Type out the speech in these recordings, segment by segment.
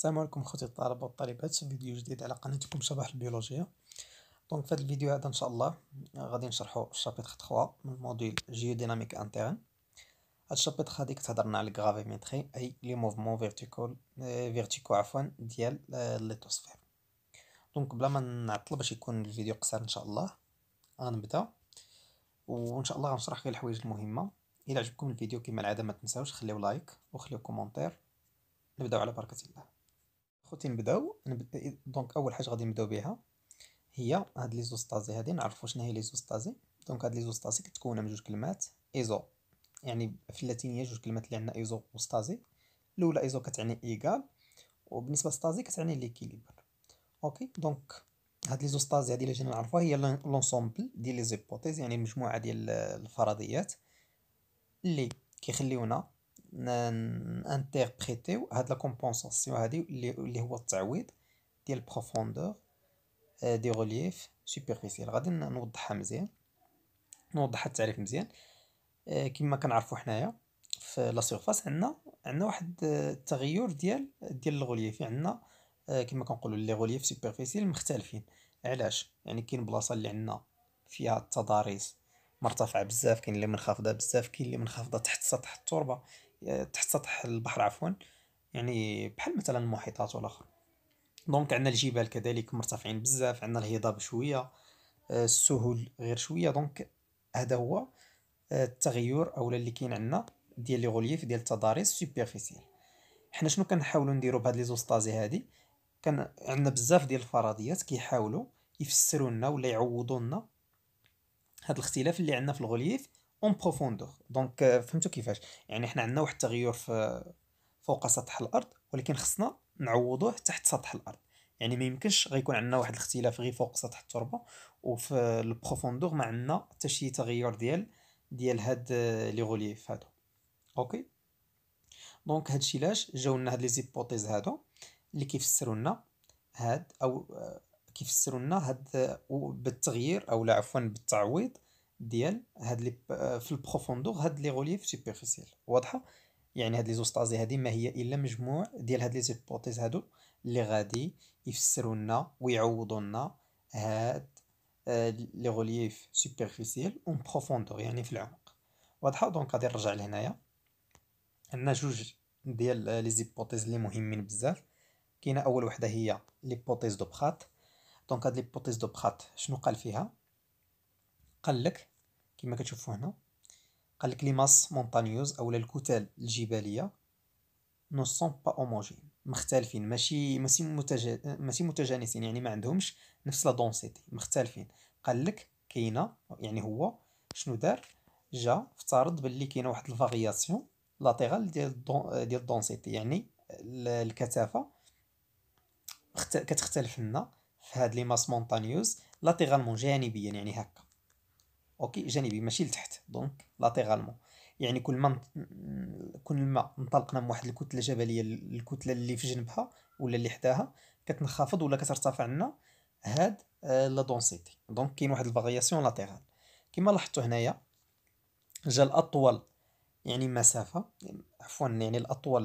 السلام عليكم خوتي الطلبه والطالبات فيديو جديد على قناتكم صباح البيولوجيا دونك في هذا الفيديو هذا ان شاء الله غادي نشرحوا الشابيتر 3 من موديل جيوديناميك انترن هاد الشابيتر هادي كتهضرنا على الغرافيمتري اي لي موفمون فيرتيكول آه، فيرتيكو عفوا ديال آه، ليتوسفير دونك بلا ما نعطل باش يكون الفيديو قصير ان شاء الله غنبدا وان شاء الله غنشرح غير الحوايج المهمه الى عجبكم الفيديو كما العاده ما تنساوش خليو لايك وخليو كومونتير نبداو على بركه الله خوتي نبداو دونك اول حاجه غادي نبداو بها هي هاد لي زوستازي هادي نعرفوا شنو هي لي زوستازي دونك هاد لي زوستازي كتكون من جوج كلمات ايزو يعني في اللاتينيه جوج كلمات اللي عندنا ايزو وستازي الاولى ايزو كتعني ايغال وبالنسبه لستازي كتعني ليكيليبر اوكي دونك هاد لي زوستازي هادي اللي جينا نعرفوها هي لونسومبل ديال لي زيبوتيز يعني مجموعه ديال الفرضيات اللي كيخليونا نانتربريتيو هاد لا كومبونساسيون هادي اللي هو التعويض ديال البروفوندور آه، دي غولييف سوبرفيسيال غادي نوضحها مزيان نوضح التعريف مزيان آه، كما كنعرفوا حنايا في لا سيرفاس عندنا عندنا واحد التغير ديال ديال الغولييف عندنا آه، كما كنقولوا لي غولييف سوبرفيسيال مختلفين علاش يعني كاين بلاصه اللي عندنا فيها التضاريس مرتفعه بزاف كاين اللي منخفضه بزاف كاين اللي منخفضه تحت سطح التربه تحت سطح البحر عفوا يعني بحال مثلا المحيطات والاخر دونك عندنا الجبال كذلك مرتفعين بزاف عندنا الهضاب شويه آه، السهول غير شويه دونك هذا هو آه، التغير اولا اللي كاين عندنا ديال لي غولييف ديال التضاريس سوبرفيسيال حنا شنو كنحاولوا نديرو بهاد لي زوستازي هادي كان عندنا بزاف ديال الفرضيات كيحاولوا يفسروا لنا ولا يعوضوا لنا هاد الاختلاف اللي عندنا في الغولييف اون بروفوندور دونك فهمتوا كيفاش يعني حنا عندنا واحد التغير في فوق سطح الارض ولكن خصنا نعوضوه تحت سطح الارض يعني ما يمكنش غيكون عندنا واحد الاختلاف غير فوق سطح التربه وفي البروفوندور ما عندنا حتى شي تغير ديال ديال هاد آه، لي غوليف هادو اوكي دونك هادشي علاش جاو لنا هاد لي زيبوتيز هادو اللي كيفسروا لنا هاد او آه، كيفسروا لنا هاد آه، بالتغيير او لا عفوا بالتعويض ديال هاد لي آه، في البروفوندور هاد لي غوليف سوبيرفيسيال واضحه يعني هاد لي زوستازي هادي ما هي الا مجموع ديال هاد لي زيبوتيز هادو اللي غادي يفسروا لنا ويعوضوا لنا هاد آه، لي غوليف سوبيرفيسيال اون بروفوندور يعني في العمق واضحه دونك غادي نرجع لهنايا عندنا جوج ديال آه، لي زيبوتيز اللي مهمين بزاف كاينه اول وحده هي ليبوتيز دو بخات دونك هاد ليبوتيز دو بخات شنو قال فيها قال لك كما كتشوفوا هنا قال لك لي ماس مونطانيوز اولا الكتل الجباليه نو سون با اوموجين مختلفين ماشي ماشي متج... ماشي متجانسين يعني ما عندهمش نفس لا دونسيتي مختلفين قال لك كاينه يعني هو شنو دار جا افترض باللي كاينه واحد الفارياسيون لاتيرال ديال ديال الدونسيتي يعني الكثافه كتختلف لنا في هاد لي ماس مونطانيوز لاتيرالمون جانبيا يعني هكا اوكي جانبي ماشي لتحت دونك لاتيرالمون يعني كل ما كل ما انطلقنا من واحد الكتله جبليه الكتله اللي في جنبها ولا اللي حداها كتنخفض ولا كترتفع لنا هاد آه، لا دونسيتي دونك كاين واحد الفارياسيون لاتيرال كما لاحظتوا هنايا جا الاطول يعني مسافه عفوا يعني الاطول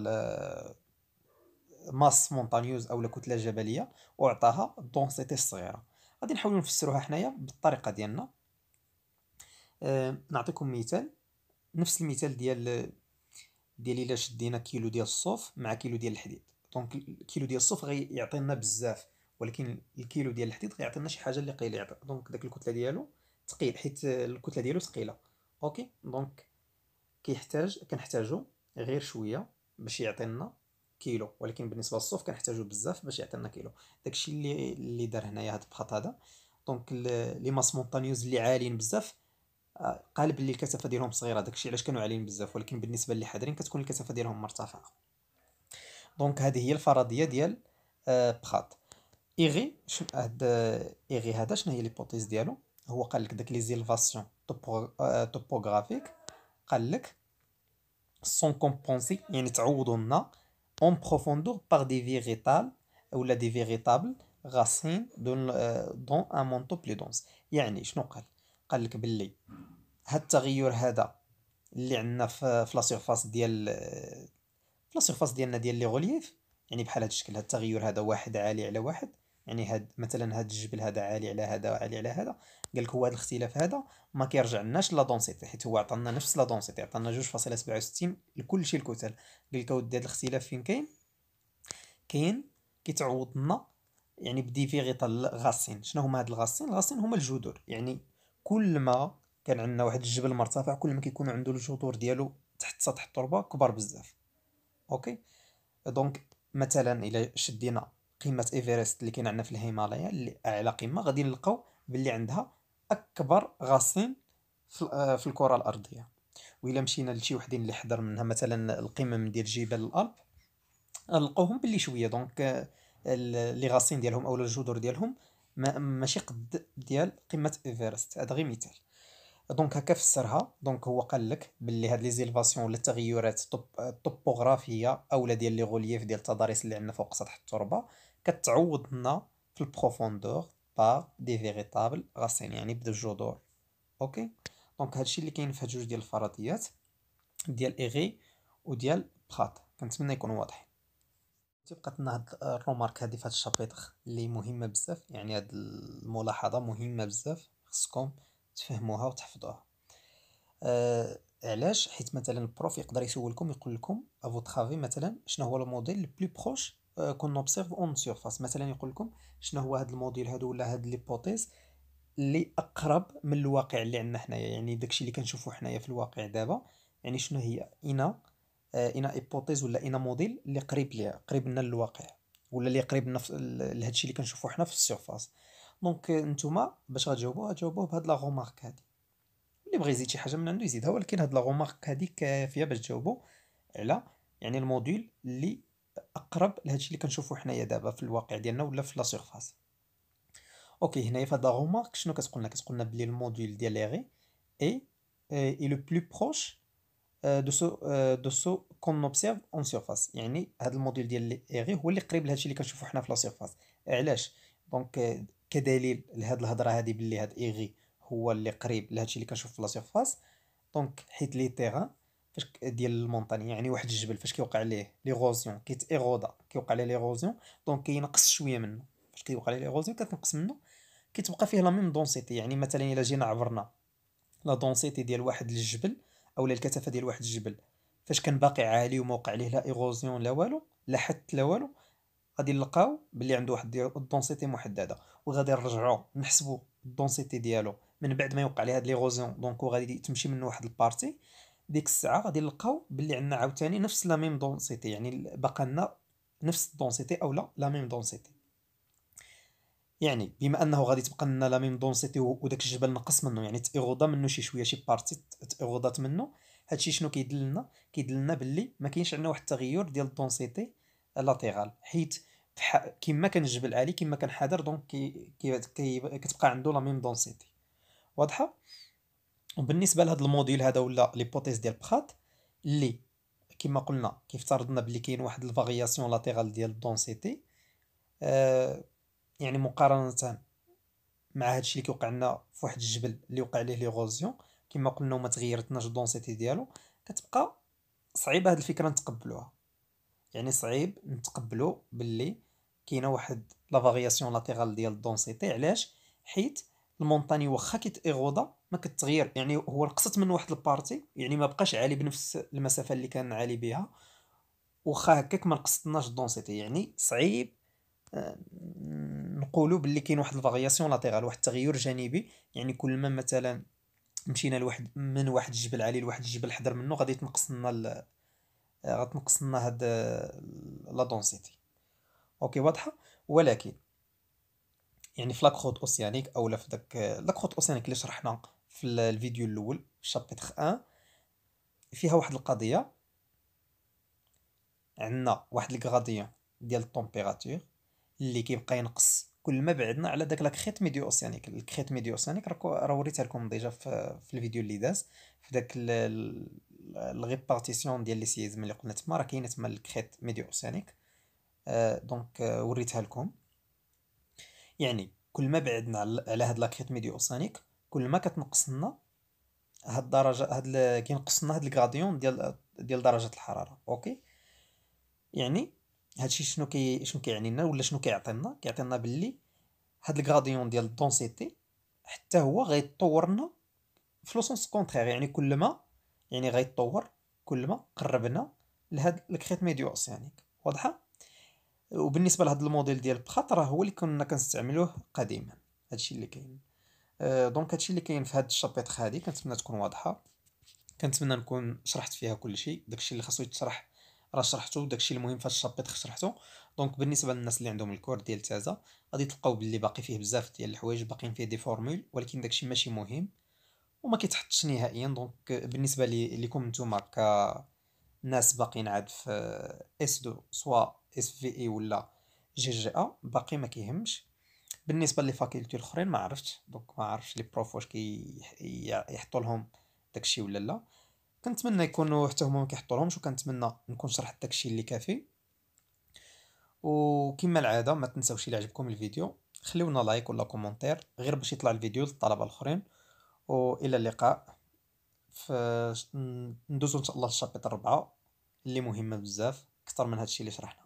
ماس آه، مونتانيوز او كتله جبليه وعطاها دونسيتي الصغيره غادي نحاولوا نفسروها حنايا بالطريقه ديالنا آه، نعطيكم مثال نفس المثال ديال ديال الا شدينا كيلو ديال الصوف مع كيلو ديال الحديد دونك الكيلو ديال الصوف غيعطينا بزاف ولكن الكيلو ديال الحديد غيعطينا شي حاجه اللي قليله يعطي دونك داك الكتله ديالو ثقيل حيت الكتله ديالو ثقيله اوكي دونك كيحتاج كنحتاجو غير شويه باش يعطينا كيلو ولكن بالنسبه للصوف كنحتاجو بزاف باش يعطينا كيلو داكشي اللي اللي دار هنايا هاد البخط هذا دونك لي ماس مونطانيوز اللي عاليين بزاف قال بلي الكثافه ديالهم صغيره داكشي علاش كانوا عاليين بزاف ولكن بالنسبه اللي حاضرين كتكون الكثافه ديالهم مرتفعه دونك هذه هي الفرضيه ديال آه، بخاط ايغي هاد آه، ايغي هذا شنو هي ليبوتيز ديالو هو قال لك داك لي زيلفاسيون توبوغرافيك آه، قال لك سون كومبونسي يعني تعوضوا لنا اون بروفوندور باغ دي فيغيتال ولا دي فيغيتابل غاصين دون دون ان مونتو بلي دونس يعني شنو قال قال لك باللي هاد التغير هذا اللي عندنا في فلاسيرفاس ديال فلاسيرفاس ديالنا ديال لي غولييف يعني بحال هاد الشكل هاد التغير هذا واحد عالي على واحد يعني هاد مثلا هاد الجبل هذا عالي على هذا وعالي على هذا قال لك هو هاد الاختلاف هذا ما كيرجع لناش لا دونسيتي حيت هو عطانا نفس لا دونسيتي عطانا 2.67 لكل شيء الكتل قال لك اودي هاد الاختلاف فين كاين كاين كيتعوض لنا يعني بديفيغيطال غاسين شنو هما هاد الغاسين الغاسين هما الجذور يعني كل ما كان عندنا واحد الجبل مرتفع كل ما كيكون عنده الجذور ديالو تحت سطح التربه كبار بزاف اوكي دونك مثلا الا شدينا قمه ايفيريست اللي كاين عندنا في الهيمالايا اللي اعلى قمه غادي نلقاو باللي عندها اكبر غاصين آه، في, الكره الارضيه وإلا مشينا لشي وحدين اللي حضر منها مثلا القمم ديال جبال الألب نلقاوهم باللي شويه دونك آه، لي غاصين ديالهم اولا الجذور ديالهم ماشي قد ديال قمه ايفرست هذا غير مثال دونك هكا فسرها دونك هو قال لك باللي هاد لي زيلفاسيون ولا التغيرات الطوبوغرافيه اولا ديال لي غولييف ديال التضاريس اللي عندنا فوق سطح التربه كتعوضنا في البروفوندور با دي فيغيتابل غاسين يعني بدا الجذور اوكي دونك هادشي اللي كاين في هاد جوج ديال الفرضيات ديال ايغي وديال بخاط كنتمنى يكون واضح تبقى تنا هاد آه، الرومارك هادي فهاد الشابيتر اللي مهمة بزاف يعني هاد الملاحظة مهمة بزاف خصكم تفهموها وتحفظوها آه، علاش حيت مثلا البروف يقدر يسولكم يقول لكم افو ترافي مثلا شنو هو الموديل لو بلو بروش كون نوبسيرف اون سيرفاس مثلا يقول لكم شنو هو هاد الموديل هادو ولا هاد ليبوتيز اللي اقرب من الواقع اللي عندنا حنايا يعني داكشي اللي كنشوفو حنايا في الواقع دابا يعني شنو هي اين اين آه، ايبوتيز ولا اين موديل اللي قريب ليها قريب لنا للواقع ولا اللي قريب لنا لهادشي اللي كنشوفو حنا في السيرفاس دونك نتوما باش غتجاوبوها غتجاوبوه بهاد لا غومارك هادي اللي بغى يزيد شي حاجه من عنده يزيدها ولكن هاد لا غومارك هادي كافيه باش تجاوبو على يعني الموديل اللي اقرب لهادشي اللي كنشوفو حنايا دابا في الواقع ديالنا ولا في لا سيرفاس اوكي هنايا في هاد لا غومارك شنو كتقول لنا كتقول لنا بلي الموديل ديال لي غي اي اي لو بلو بروش آه، دو سو آه، دو سو كون نوبسيرف اون سيرفاس يعني هذا الموديل ديال ايغي هو اللي قريب لهادشي اللي كنشوفو حنا في لا سيرفاس علاش دونك آه، كدليل لهاد الهضره هادي باللي هاد ايغي هو اللي قريب لهادشي اللي كنشوف في لا سيرفاس دونك حيت لي تيغان فاش ديال المونطاني يعني واحد الجبل فاش كيوقع عليه ليغوزيون كيت ايغودا كيوقع عليه ليغوزيون دونك كينقص شويه منه فاش كيوقع عليه ليغوزيون كتنقص منه كتبقى فيه لا ميم دونسيتي يعني مثلا الا جينا عبرنا لا دونسيتي ديال واحد الجبل اولا الكثافه ديال واحد الجبل فاش كان باقي عالي وموقع ليه لا ايغوزيون لا والو لا حت لا والو غادي نلقاو باللي عنده واحد الدونسيتي محدده وغادي نرجعو نحسبو الدونسيتي ديالو من بعد ما يوقع ليه هاد ليغوزيون دونك غادي تمشي منه واحد البارتي ديك الساعه غادي نلقاو باللي عندنا عاوتاني نفس لا ميم دونسيتي يعني باقا لنا نفس الدونسيتي او لا ميم دونسيتي يعني بما انه غادي تبقى لنا لا ميم دونسيتي وداك الجبل نقص منه يعني تيغوضا منه شي شويه شي بارتي تيغوضات منه هادشي شنو كيدل لنا كيدل لنا باللي ما كاينش عندنا واحد التغير ديال الدونسيتي لاتيرال حيت كما كان الجبل عالي كما كان حاضر دونك كي, كي, كي كتبقى عنده لا ميم دونسيتي واضحه وبالنسبه لهذا الموديل هذا ولا ليبوتيز ديال بخات اللي كما قلنا كيفترضنا بلي كاين واحد الفارياسيون لاتيرال ديال الدونسيتي آه يعني مقارنة مع هادشي اللي كيوقع لنا في واحد الجبل اللي وقع ليه ليغوزيون كما قلنا وما تغيرتناش الدونسيتي ديالو كتبقى صعيبه هاد الفكره نتقبلوها يعني صعيب نتقبلو باللي كاينه واحد لا فارياسيون لاتيرال ديال الدونسيتي علاش حيت المونطاني واخا كيتغوضا ما كتغير يعني هو نقصت من واحد البارتي يعني ما بقاش عالي بنفس المسافه اللي كان عالي بها واخا هكاك ما نقصتناش الدونسيتي يعني صعيب آه، نقولوا باللي كاين واحد الفارياسيون لاتيرال واحد التغير جانبي يعني كل ما مثلا مشينا لواحد من واحد الجبل عالي لواحد الجبل حضر منه غادي تنقص لنا آه، غتنقص لنا هاد لا دونسيتي اوكي واضحه ولكن يعني في لاكروت اوسيانيك اولا في داك لاكروت اوسيانيك اللي شرحنا في الفيديو الاول شابتر 1 فيها واحد القضيه عندنا واحد الكغاديان ديال الطومبيراتور اللي كيبقى ينقص كل ما بعدنا على داك كريت ميديو اوسيانيك الكريت ميديو اوسيانيك راه وريتها لكم ديجا في, في الفيديو اللي داز في داك الريبارتيسيون ديال لي سيزم اللي قلنا تما راه كاينه تما الكريت ميديو اوسيانيك آه دونك آه وريتها لكم يعني كل ما بعدنا على هاد كريت ميديو اوسيانيك كل ما كتنقص لنا هاد الدرجه هاد كينقص لنا هاد الكراديون ديال ديال درجه الحراره اوكي يعني هادشي شنو كي شنو كيعني لنا ولا شنو كيعطي لنا كيعطي لنا باللي هاد الغراديون ديال الدونسيتي حتى هو غيتطور لنا في لو سونس كونترير يعني كل ما يعني غيتطور كل ما قربنا لهاد الكريت ميديو اوسيانيك واضحه وبالنسبه لهاد الموديل ديال بخاط راه هو اللي كنا كنستعملوه قديما هادشي اللي كاين أه دونك هادشي اللي كاين في هاد الشابيتر هادي كنتمنى تكون واضحه كنتمنى نكون شرحت فيها كلشي داكشي اللي خاصو يتشرح راه شرحتو داكشي المهم فهاد الشابيت شرحتو دونك بالنسبه للناس اللي عندهم الكور ديال تازا غادي تلقاو باللي باقي فيه بزاف ديال الحوايج باقيين فيه دي فورمول ولكن داكشي ماشي مهم وما كيتحطش نهائيا دونك بالنسبه لي ليكم نتوما ك ناس باقيين عاد في اس دو سوا اس في اي ولا جي جي ا باقي ما كيهمش بالنسبه لي فاكولتي الاخرين ما عرفتش دونك ما عرفتش لي بروف واش كيحطوا لهم داكشي ولا لا كنتمنى يكونوا حتى هما ما كيحطولهمش وكنتمنى نكون شرحت داكشي اللي كافي وكما العاده ما تنساوش الا عجبكم الفيديو خليونا لايك ولا كومونتير غير باش يطلع الفيديو للطلبه الاخرين والى اللقاء ندوزو ان شاء الله للشابتر 4 اللي مهمه بزاف اكثر من هادشي اللي شرحنا